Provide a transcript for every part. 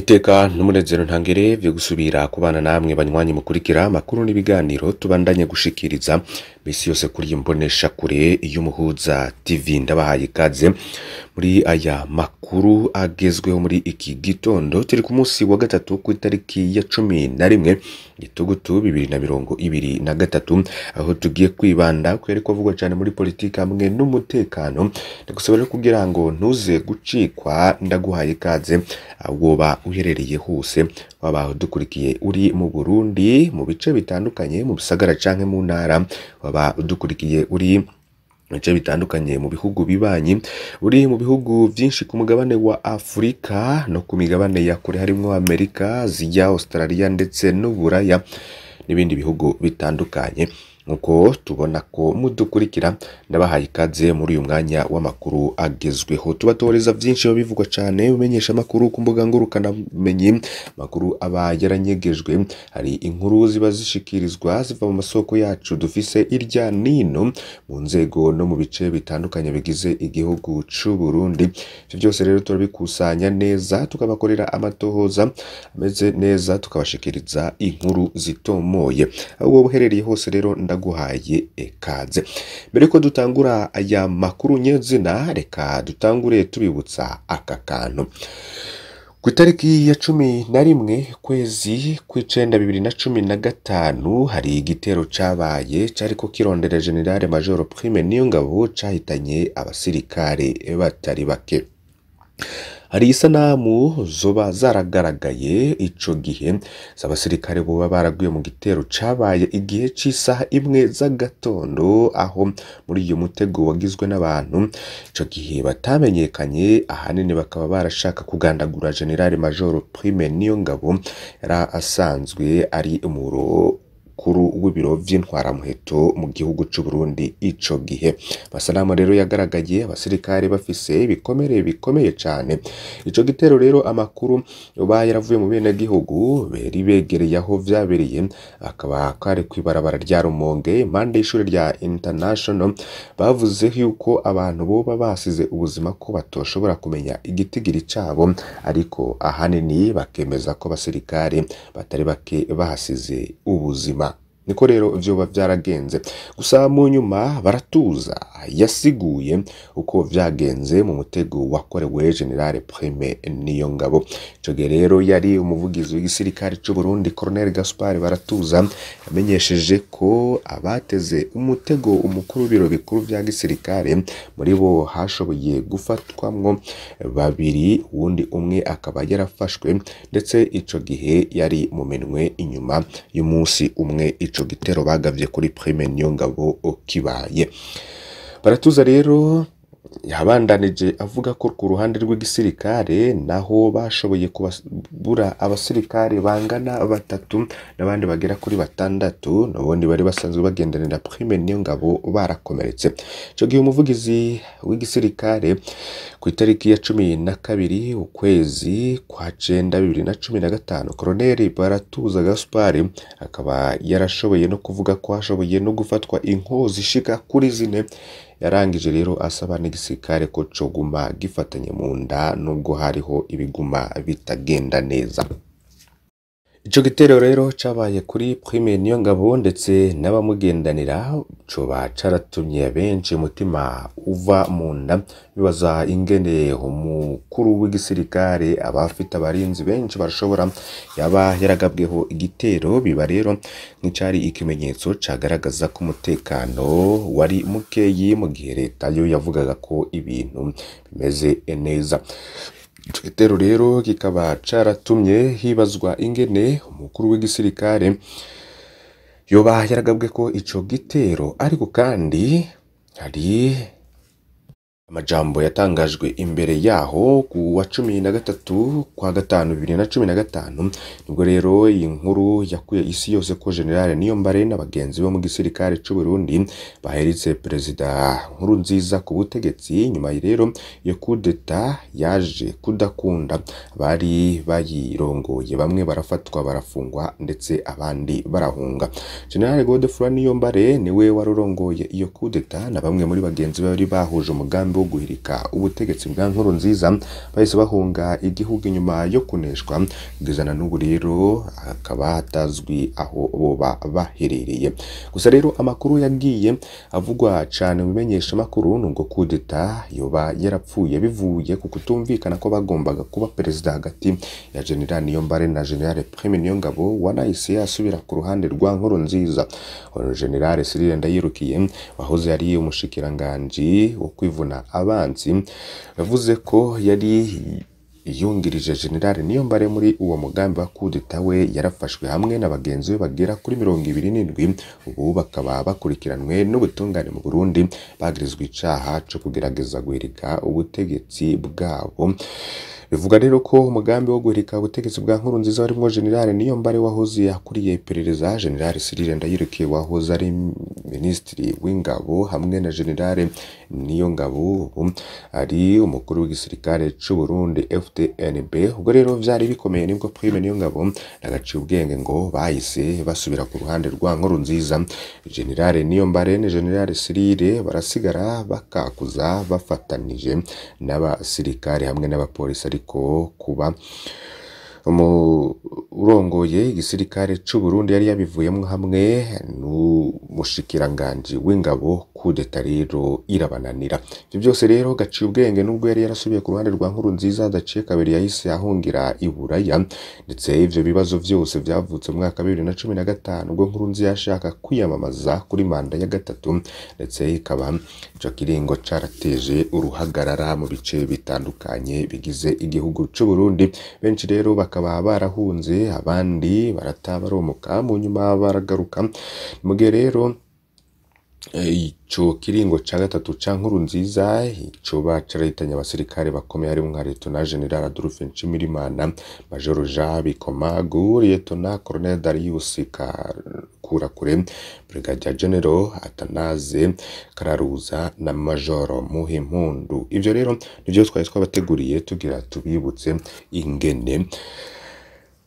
iteka n'umunezero ntangere byo gusubira ku namwe banywanyi mukurikira amakuru n'ibiganiro tubandanye gushikiriza misi yose kuri iyi mbonesha kure y'umuhuza TV ndabahaye ikaze muri aya makuru agezweho muri iki gitondo turi ku munsi wa gatatu ku itariki ya cumi na rimwe igitugutu bibiri na mirongo ibiri na gatatu aho tugiye kwibanda kwere kuvugwa cyane muri politiki hamwe n'umutekano ndagusaba rero kugira ngo ntuze gucikwa ndaguhaye ikaze ahubwo uba uherereye hose waba udukurikiye uri mu Burundi mu bice bitandukanye mu bisagara canke mu ntara waba udukurikiye uri bice bitandukanye mu bihugu bibanyi uri mu bihugu byinshi ku mugabane wa Afurika no ku migabane ya kure harimo Amerika, zijya Australia ndetse n'Uburaya n'ibindi bihugu bitandukanye nk'uko tubona ko mudukurikira ndabahaye ikaze muri uyu mwanya w'amakuru agezweho tubatoreza byinshi biba bivugwa cyane umenyesha amakuru ku mbuga ngurukanabumenyi amakuru aba yaranyegejwe hari inkuru ziba zishikirizwa ziva mu masoko yacu dufise irya nino mu nzego no mu bice bitandukanye bigize igihugu cy'u Burundi ibyo byose rero turabikusanya neza tukabakorera amatohoza ameze neza tukabashikiriza inkuru zitomoye aho uherereye hose rero nda naguhaye ikaze mbere ko dutangura aya makuru nyezina reka dutangure tubibutsa aka kantu ku itariki ya cumi na rimwe kwezi ku icyenda bibiri na cumi na gatanu hari igitero cyabaye cabaye cariko kirondera generale majoro prime niyo ngabo cahitanye abasirikare batari bake hari isanamu zoba zaragaragaye icyo gihe z'abasirikare boba baraguye mu gitero cyabaye igihe cy’isaha imwe z'agatondo aho muri uyu mutego wagizwe n'abantu icyo gihe batamenyekanye ahanini bakaba barashaka kugandagura General Major Prime Niyongabo yari asanzwe ari umuro mukuru w'ibiro vy'intwaramuheto mu gihugu c'Uburundi ico gihe amasanamu rero yagaragaye abasirikare bafise ibikomere bikomeye cyane icyo gitero rero amakuru ba yaravuye mu bene gihugu beri begereye aho byabereye akaba kare ibarabara rya Rumonge impande y'ishuri rya International bavuze yuko abantu bo basize ubuzima ko batoshobora kumenya igitigiri cabo ariko ahanini bakemeza ko abasirikare batari bake bahasize ubuzima niko rero byoba byaragenze gusa mu nyuma baratuza yasiguye uko byagenze mu mutego wakorewe generale prime niyo ngabo icyo rero yari umuvugizi w'igisirikare cy'u Burundi Colonel Gaspar baratuza yamenyesheje ko abateze umutego umukuru w'ibiro bikuru bya gisirikare muri bo hashoboye gufatwamwo babiri uwundi umwe akaba yarafashwe ndetse icyo gihe yari mu minwe inyuma y'umunsi umwe icyo ico gitero bagavye kuri Prime Niyongabo kibaye baratuza rero yabandanije avuga ko ku ruhande rw'igisirikare naho bashoboye kubura abasirikare bangana batatu n'abandi bagera kuri batandatu n'ubundi bari basanzwe bagendanira prime niyo ngabo barakomeretse icyo gihe umuvugizi w'igisirikare ku itariki ya cumi na kabiri ukwezi kwa cenda bibiri na cumi na gatanu koroneli baratuza gaspari akaba yarashoboye no kuvuga ko hashoboye no gufatwa inkozi ishika kuri zine yarangije rero asaba n'igisirikare ko coguma gifatanye mu nda nubwo hariho ibiguma bitagenda neza Ico gitero rero cyabaye kuri Prime Niyongabo ndetse n'abamugendanira coba caratumye benshi umutima uva mu nda bibaza ingene umukuru w'igisirikare abafite abarinzi benshi barashobora yaba yaragabweho igitero biba rero nk'icari ikimenyetso cyagaragaza ko umutekano wari mukeyi mu gihe leta yo yavugaga ko ibintu bimeze neza Ico rero kikaba caratumye hibazwa ingene umukuru w'igisirikare yoba yaragabwe ko icyo gitero ariko kandi hari Amajambo yatangajwe imbere yaho ku wa cumi na gatatu kwa gatanu bibiri na cumi na gatanu nibwo rero iyi nkuru yakuye isi yose ko General Niyombare na bagenzi bo mu gisirikare cy'u Burundi baheritse perezida nkuru nziza ku butegetsi nyuma rero iyo kudeta yaje kudakunda bari bayirongoye bamwe barafatwa barafungwa ndetse abandi barahunga General Godefroid Niyombare niwe warurongoye iyo kudeta na bamwe muri bagenzi be bari bahuje umugambi bwo guhirika ubutegetsi bwa nkuru nziza bahise bahunga igihugu inyuma yo kuneshwa kugezana n'ubu rero hakaba hatazwi aho boba baherereye gusa rero amakuru yagiye avugwa cyane mu bimenyeshamakuru ni ubwo kudeta yoba yarapfuye bivuye ku kutumvikana ko bagombaga kuba perezida hagati ya general niyombare na general prime niyongabo wanahise asubira ku ruhande rwa nkuru nziza general Cyril Ndayirukiye wahoze ari umushikiranganji wo kwivuna abanzi yavuze ko yari yungirije General Niyombare muri uwo mugambi wa kudeta we yarafashwe hamwe na bagenzi be bagera kuri mirongo ibiri n'indwi ubu bakaba bakurikiranwe n'ubutungane mu Burundi bagirizwa icyaha cyo kugerageza guhirika ubutegetsi bwabo Bivuga rero ko umugambi wo guhirika ubutegetsi bwa nkuru nziza warimo niyo Niyombare wahoze yakuriye iperereza General Cyril Ndayireke wahoze ari Minisitiri w'Ingabo hamwe na General Niyongabo ubu ari umukuru w'igisirikare cy'u Burundi FDNB ubwo rero byari bikomeye nibwo Prime Niyongabo na ubwenge ngo bahise basubira ku ruhande rwa nkuru nziza General Niyombare na General Cyril barasigara bakakuza bafatanije n'abasirikare hamwe n'abapolisi México, Cuba, urongoye igisirikare c'u Burundi yari yabivuyemo hamwe n'umushikiranganji w'ingabo kudeta rero irabananira ivyo byose rero gaciye ubwenge nubwo yari yarasubiye ku ruhande rwa nkuru nziza hadaciye kabiri yahise ahungira i Buraya ndetse ibyo bibazo byose byavutse mu mwaka bibiri na cumi na gatanu ubwo nkuru nziza yashaka kwiyamamaza kuri manda ya gatatu ndetse ikaba ico kiringo carateje uruhagarara mu bice bitandukanye bigize igihugu c'u Burundi benshi rero bakaba bakaba barahunze abandi barataha baromoka mu nyuma baragaruka mu gihe rero Eh, icyo kiringo cya gatatu ca nkuru nziza icoba carahitanye abasirikare bakomeye harimwo nka letona general adolphe nshimirimana majoro jean bikoma gu letona colonel kurakure brigadier general atanaze kararuza na majoro muhimpundu ibyo rero nibyo twari twabateguriye tugira tubibutse ingene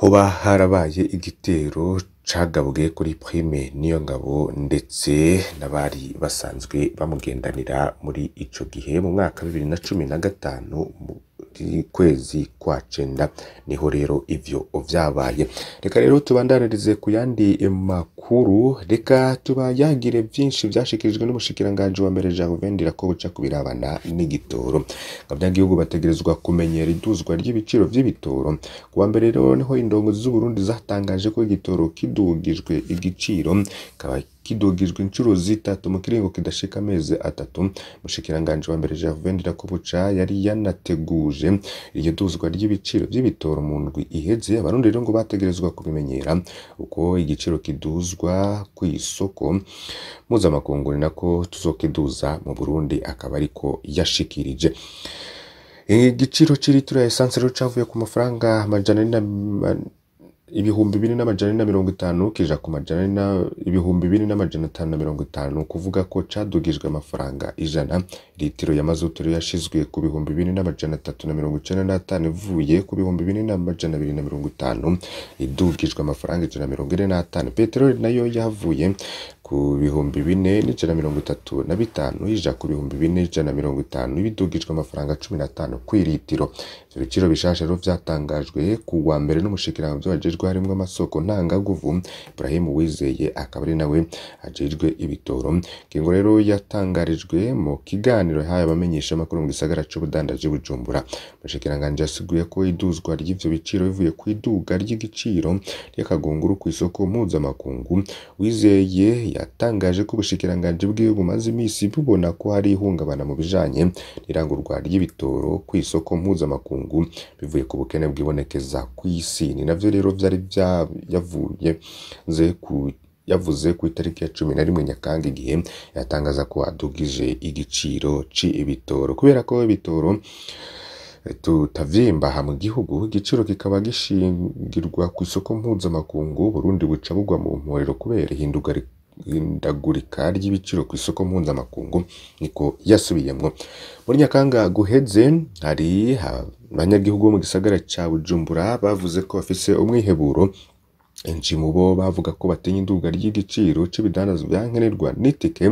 hoba harabaye igitero cagabwe kuri prime niyo ngabo ndetse n'abari basanzwe bamugendanira muri icyo gihe mu mwaka bibiri na cumi na gatanu. kwezi kwa cenda niho rero ivyo vyabaye reka rero tubandanirize ku yandi makuru reka tubayagire byinshi vyashikirijwe n'umushikiranganji wa mbere Jean ko buca ku birabana n'igitoro abanyagihugu bategerezwa kumenyera iduzwa ry'ibiciro vy'ibitoro kuwa mbere rero niho indongo z'u Burundi zatangaje ko igitoro kidugijwe igiciro kaba kidogijwe inshuro zitatu mu kiringo kidashika amezi atatu mushikiranganje wa mbere Gervais Ndirakobuca yari yanateguje iryo duzwa ry'ibiciro by'ibitoro mu ndwi iheze abarundi rero ngo bategerezwa kubimenyera uko igiciro kiduzwa ku isoko mpuzamakungu ni nako tuzokiduza mu Burundi akaba ariko yashikirije igiciro cy'iritura ya esanse rero cyavuye ku mafaranga amajana ibihumbi bine n'amajana na mirongo itanu ukija ku majana na ibihumbi bine n'amajana atanu na mirongo itanu kuvuga ko cadugijwe amafaranga ijana litiro ya mazutu rero yashizwe ku bihumbi bine n'amajana atatu na mirongo icenda n'atanu ivuye ku bihumbi bine n'amajana abiri na mirongo itanu idugijwe amafaranga ijana na mirongo ine n'atanu peteroli nayo yavuye ku bihumbi bine n'ijana mirongo itatu na bitanu ija ku bihumbi bine n'ijana mirongo itanu bidugijwe amafaranga cumi n'atanu ku iritiro ivyo biciro bishasha rero vyatangajwe ku wa mbere n'umushikiranganji ajejwe harimwo amasoko ntangaguvu Ibrahim Uwizeye akaba ari nawe ajejwe ibitoro ingingo rero yatangarijwe mu kiganiro yahaye abamenyeshamakuru mu gisagara c'ubudandaji Bujumbura umushikiranganji yasiguye ko iduzwa ry'ivyo biciro bivuye ku iduga ry'igiciro ry'akagunguru ku isoko mpuzamakungu Wizeye yatangaje ko ubushyikiranganji bwiwe bumaze iminsi bubona ko hari ihungabana mu bijanye n'irangurwa ry'ibitoro ku isoko mpuzamakungu bivuye ku bukene bwibonekeza ku isi ni navyo rero vyari yavuye nze ku yavuze ku itariki ya cumi na rimwe nyakanga igihe yatangaza ko adugije igiciro c'ibitoro kubera ko ibitoro eh, tutavyibaha mu gihugu igiciro kikaba gishingirwa ku isoko mpuzamakungu Burundi buca bugwa mu mporero kubera ihinduka ihindagurika ry'ibiciro ku isoko mpuzamakungu niko yasubiyemo muri nyakanga guheze hari abanyagihugu bo mu gisagara cya bujumbura bavuze ko bafise umwiheburo benshi mu bo bavuga ko batinya iduga ry'igiciro cy'ibidandazwa bya nkenerwa n'itike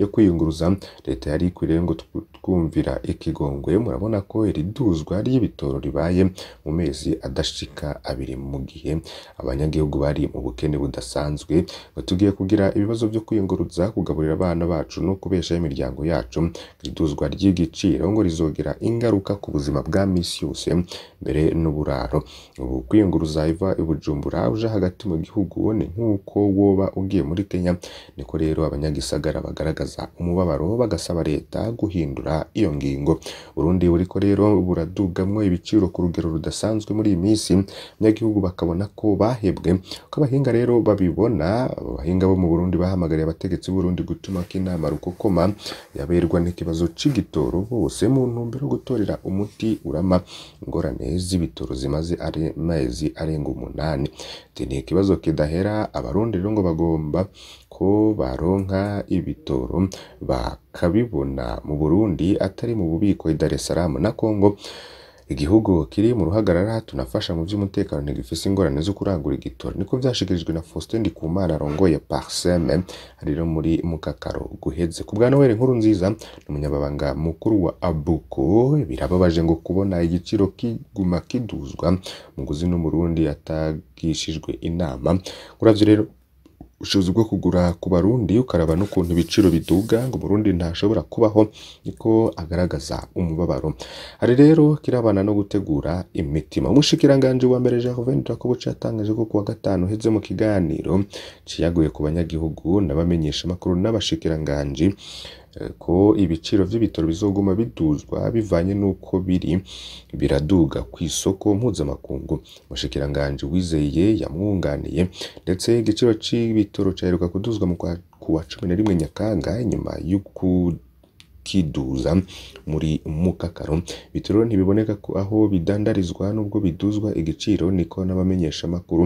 yo kwiyunguruza leta yari ikwiriye ngo twumvira ikigongwe murabona ko iri duzwa ry'ibitoro ribaye mu mezi adashika abiri mu gihe abanyagihugu bari mu bukene budasanzwe ngo tugiye kugira ibibazo byo kwiyunguruza kugaburira abana bacu no kubeshaho imiryango yacu iri ry'igiciro ngo rizogera ingaruka ku buzima bwa misi yose mbere n'uburaro ubu kwiyunguruza iva i Bujumbura uje hagati hagati mu gihugu ubone nk'uko woba ugiye muri Kenya niko rero abanyagisagara bagaragaza umubabaro bagasaba leta guhindura iyo ngingo Burundi ko rero buradugamwo ibiciro ku rugero rudasanzwe muri iyi minsi abanyagihugu bakabona ko bahebwe ko abahinga rero babibona abahinga bo mu Burundi bahamagariye abategetsi Burundi gutuma ko inama rukokoma yaberwa n'ikibazo c'igitoro bose mu ntumbero gutorera umuti urama ingorane z'ibitoro zimaze amezi arenga umunani ikibazo kidahera abarundi rero ngo bagomba ko baronka ibitoro bakabibona mu Burundi atari mu bubiko i Dar es Salaam na Congo Igihugu kiri mu ruhagarara tunafasha mu by'umutekano ntigifise ingorane zo kurangura igitora niko vyashikirijwe na Faustin Ndikumana rongoye Parseme ariro muri mukakaro guheze ku bwa Noel nkuru nziza n'umunyababanga mukuru wa Abuko birababaje ngo kubona igiciro kiguma kiduzwa umuguzi n'umurundi atagishijwe inama kuravyo rero ubushobozi bwo kugura ku barundi ukaraba n'ukuntu ibiciro biduga ngo Burundi ntashobora kubaho niko agaragaza umubabaro hari rero kirabana no gutegura imitima umushikiranganji wa mbere Gervain Drakobuca yatangaje ko kuwa gatanu heze mu kiganiro kiyaguye ku banyagihugu n'abamenyeshamakuru n'abashikiranganji ko ibiciro by'ibitaro bizoguma biduzwa bivanye n'uko biri biraduga ku isoko mpuzamakungu umushikiranganji wizeye yamwunganiye ndetse igiciro c'ibitoro caheruka kuduzwa mu kuwa cumi na rimwe nyakanga nyuma y'uku kiduza muri mukakaro ibitoro ntibiboneka aho bidandarizwa n'ubwo biduzwa igiciro niko n'abamenyeshamakuru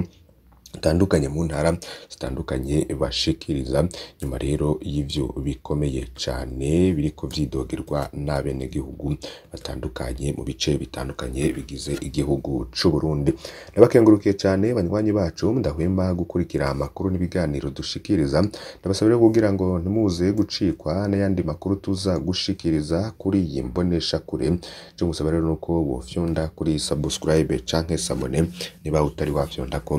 zitandukanye mu ntara zitandukanye bashikiriza nyuma rero y'ibyo bikomeye cyane biri kubyidogerwa n'abenegihugu batandukanye mu bice bitandukanye bigize igihugu cy'u Burundi ndabakengurukiye cyane banywanyi bacu ndahwema gukurikira amakuru n'ibiganiro dushikiriza ndabasaba kugira ngo ntimuze gucikwa n'ayandi makuru tuza gushikiriza kuri iyi mboneshakure cyo musaba rero nuko wofyonda kuri subscribe canke samone niba utari wafyonda ko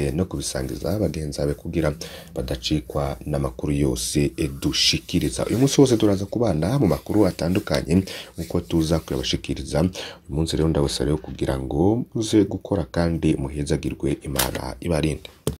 bike no kubisangiza bagenzi bawe kugira badacikwa n'amakuru yose dushikiriza uyu munsi wose turaza kubana mu makuru atandukanye nk'uko tuza kuyabashikiriza uyu munsi rero ndabasaba kugira ngo muze gukora kandi muhezagirwe imana ibarinde